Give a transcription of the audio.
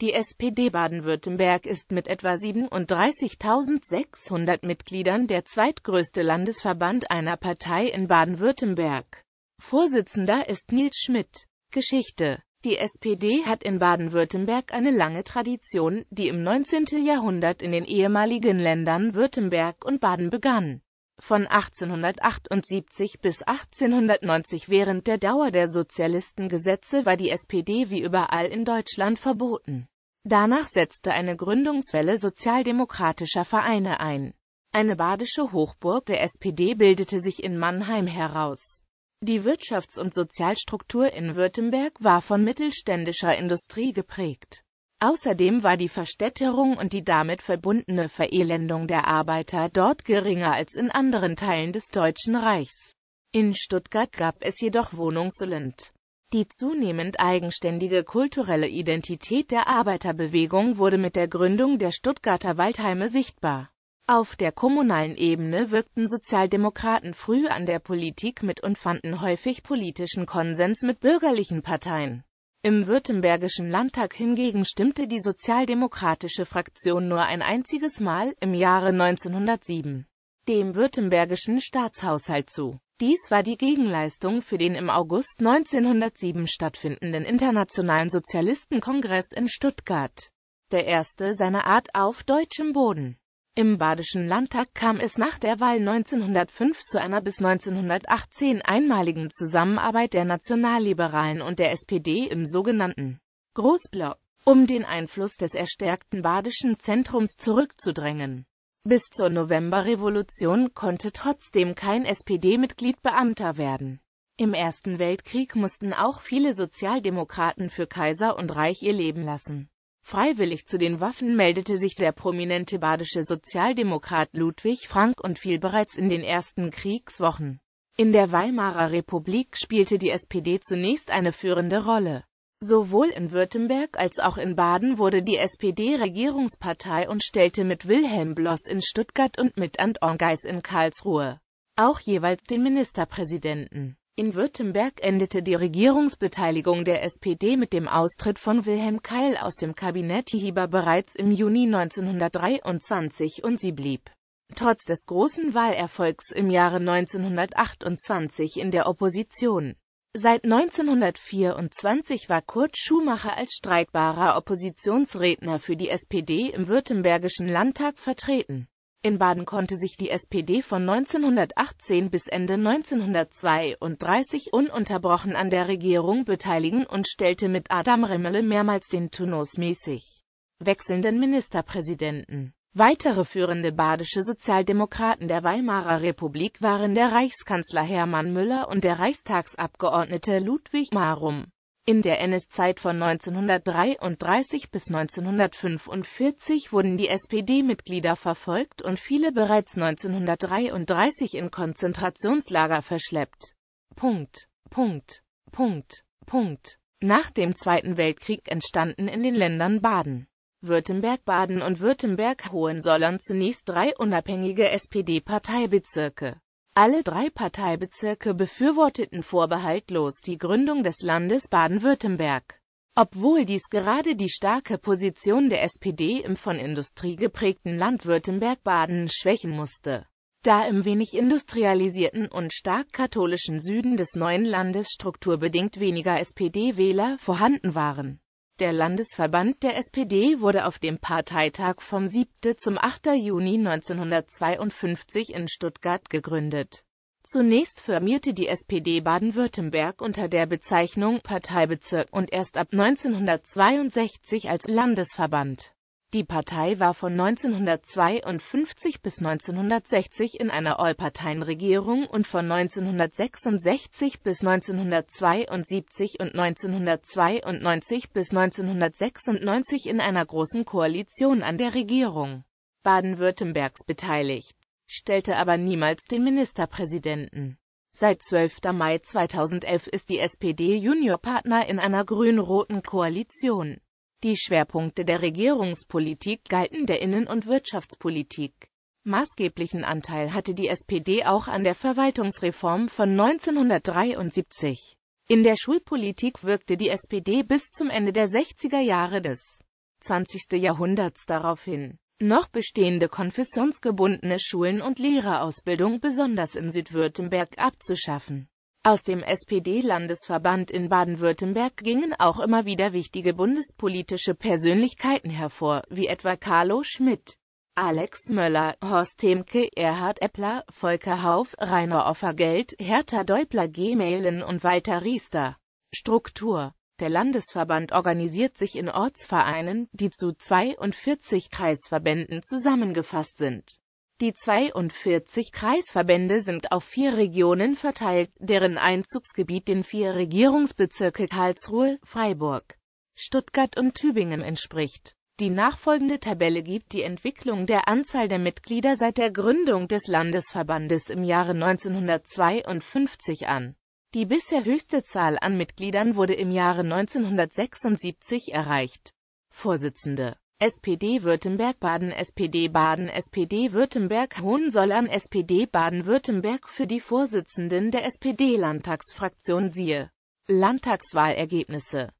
Die SPD Baden-Württemberg ist mit etwa 37.600 Mitgliedern der zweitgrößte Landesverband einer Partei in Baden-Württemberg. Vorsitzender ist Nils Schmidt. Geschichte Die SPD hat in Baden-Württemberg eine lange Tradition, die im 19. Jahrhundert in den ehemaligen Ländern Württemberg und Baden begann. Von 1878 bis 1890 während der Dauer der Sozialistengesetze war die SPD wie überall in Deutschland verboten. Danach setzte eine Gründungswelle sozialdemokratischer Vereine ein. Eine badische Hochburg der SPD bildete sich in Mannheim heraus. Die Wirtschafts- und Sozialstruktur in Württemberg war von mittelständischer Industrie geprägt. Außerdem war die Verstädterung und die damit verbundene Verelendung der Arbeiter dort geringer als in anderen Teilen des Deutschen Reichs. In Stuttgart gab es jedoch Wohnungselend. Die zunehmend eigenständige kulturelle Identität der Arbeiterbewegung wurde mit der Gründung der Stuttgarter Waldheime sichtbar. Auf der kommunalen Ebene wirkten Sozialdemokraten früh an der Politik mit und fanden häufig politischen Konsens mit bürgerlichen Parteien. Im württembergischen Landtag hingegen stimmte die sozialdemokratische Fraktion nur ein einziges Mal, im Jahre 1907, dem württembergischen Staatshaushalt zu dies war die Gegenleistung für den im August 1907 stattfindenden Internationalen Sozialistenkongress in Stuttgart, der erste seiner Art auf deutschem Boden. Im Badischen Landtag kam es nach der Wahl 1905 zu einer bis 1918 einmaligen Zusammenarbeit der Nationalliberalen und der SPD im sogenannten Großblock, um den Einfluss des erstärkten badischen Zentrums zurückzudrängen bis zur Novemberrevolution konnte trotzdem kein SPD-Mitglied Beamter werden. Im Ersten Weltkrieg mussten auch viele Sozialdemokraten für Kaiser und Reich ihr Leben lassen. Freiwillig zu den Waffen meldete sich der prominente badische Sozialdemokrat Ludwig Frank und fiel bereits in den ersten Kriegswochen. In der Weimarer Republik spielte die SPD zunächst eine führende Rolle. Sowohl in Württemberg als auch in Baden wurde die SPD Regierungspartei und stellte mit Wilhelm Bloss in Stuttgart und mit Ant Ongeis in Karlsruhe auch jeweils den Ministerpräsidenten. In Württemberg endete die Regierungsbeteiligung der SPD mit dem Austritt von Wilhelm Keil aus dem Kabinett Hieber bereits im Juni 1923 und sie blieb trotz des großen Wahlerfolgs im Jahre 1928 in der Opposition. Seit 1924 war Kurt Schumacher als streitbarer Oppositionsredner für die SPD im Württembergischen Landtag vertreten. In Baden konnte sich die SPD von 1918 bis Ende 1932 ununterbrochen an der Regierung beteiligen und stellte mit Adam Remmele mehrmals den turnusmäßig wechselnden Ministerpräsidenten. Weitere führende badische Sozialdemokraten der Weimarer Republik waren der Reichskanzler Hermann Müller und der Reichstagsabgeordnete Ludwig Marum. In der NS-Zeit von 1933 bis 1945 wurden die SPD-Mitglieder verfolgt und viele bereits 1933 in Konzentrationslager verschleppt. Punkt, Punkt, Punkt, Punkt. Nach dem Zweiten Weltkrieg entstanden in den Ländern Baden Württemberg Baden und Württemberg Hohenzollern zunächst drei unabhängige SPD-Parteibezirke. Alle drei Parteibezirke befürworteten vorbehaltlos die Gründung des Landes Baden-Württemberg. Obwohl dies gerade die starke Position der SPD im von Industrie geprägten Land Württemberg-Baden schwächen musste. Da im wenig industrialisierten und stark katholischen Süden des neuen Landes strukturbedingt weniger SPD-Wähler vorhanden waren der Landesverband der SPD wurde auf dem Parteitag vom 7. zum 8. Juni 1952 in Stuttgart gegründet. Zunächst firmierte die SPD Baden-Württemberg unter der Bezeichnung Parteibezirk und erst ab 1962 als Landesverband. Die Partei war von 1952 bis 1960 in einer Allparteienregierung und von 1966 bis 1972 und 1992 bis 1996 in einer großen Koalition an der Regierung Baden-Württembergs beteiligt, stellte aber niemals den Ministerpräsidenten. Seit 12. Mai 2011 ist die SPD Juniorpartner in einer grün-roten Koalition. Die Schwerpunkte der Regierungspolitik galten der Innen- und Wirtschaftspolitik. Maßgeblichen Anteil hatte die SPD auch an der Verwaltungsreform von 1973. In der Schulpolitik wirkte die SPD bis zum Ende der 60er Jahre des 20. Jahrhunderts darauf hin. Noch bestehende konfessionsgebundene Schulen und Lehrerausbildung besonders in Südwürttemberg abzuschaffen. Aus dem SPD-Landesverband in Baden-Württemberg gingen auch immer wieder wichtige bundespolitische Persönlichkeiten hervor, wie etwa Carlo Schmidt, Alex Möller, Horst Themke, Erhard Eppler, Volker Hauf, Rainer Offergeld, Hertha Deubler Gehmehlen und Walter Riester. Struktur Der Landesverband organisiert sich in Ortsvereinen, die zu 42 Kreisverbänden zusammengefasst sind die 42 Kreisverbände sind auf vier Regionen verteilt, deren Einzugsgebiet den vier Regierungsbezirke Karlsruhe, Freiburg, Stuttgart und Tübingen entspricht. Die nachfolgende Tabelle gibt die Entwicklung der Anzahl der Mitglieder seit der Gründung des Landesverbandes im Jahre 1952 an. Die bisher höchste Zahl an Mitgliedern wurde im Jahre 1976 erreicht. Vorsitzende SPD Württemberg Baden SPD Baden SPD Württemberg Hohenzollern SPD Baden-Württemberg für die Vorsitzenden der SPD-Landtagsfraktion siehe Landtagswahlergebnisse